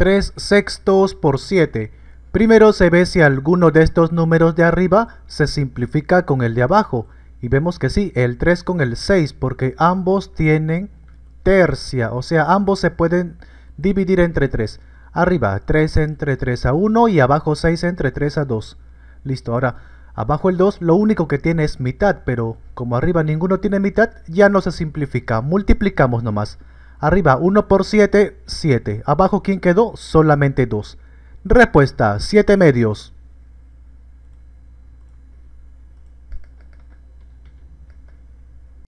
3 sextos por 7. Primero se ve si alguno de estos números de arriba se simplifica con el de abajo. Y vemos que sí, el 3 con el 6, porque ambos tienen tercia. O sea, ambos se pueden dividir entre 3. Arriba 3 entre 3 a 1 y abajo 6 entre 3 a 2. Listo, ahora abajo el 2 lo único que tiene es mitad, pero como arriba ninguno tiene mitad, ya no se simplifica. Multiplicamos nomás. Arriba 1 por 7, 7. Abajo, ¿quién quedó? Solamente 2. Respuesta, 7 medios.